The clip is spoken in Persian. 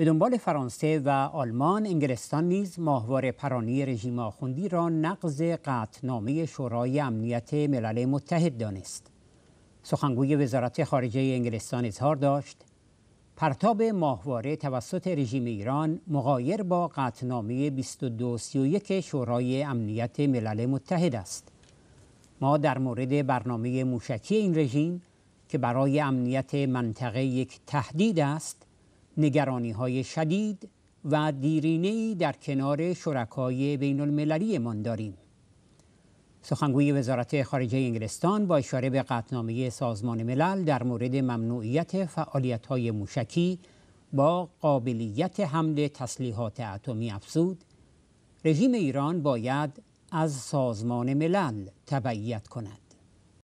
به دنبال فرانسه و آلمان انگلستان نیز ماهوار پرانی رژیم آخوندی را نقض قطنامه شورای امنیت ملل متحد دانست سخنگوی وزارت خارجه انگلستان اظهار داشت پرتاب ماهواره توسط رژیم ایران مغایر با قطنامه 2231 شورای امنیت ملل متحد است ما در مورد برنامه موشکی این رژیم که برای امنیت منطقه یک تهدید است نگرانی های شدید و دیرینه در کنار شرکای بین المللی من داریم. سخنگوی وزارت خارجه انگلستان با اشاره به قطنامه سازمان ملل در مورد ممنوعیت فعالیت های موشکی با قابلیت حمل تسلیحات اتمی افزود رژیم ایران باید از سازمان ملل تبعیت کند.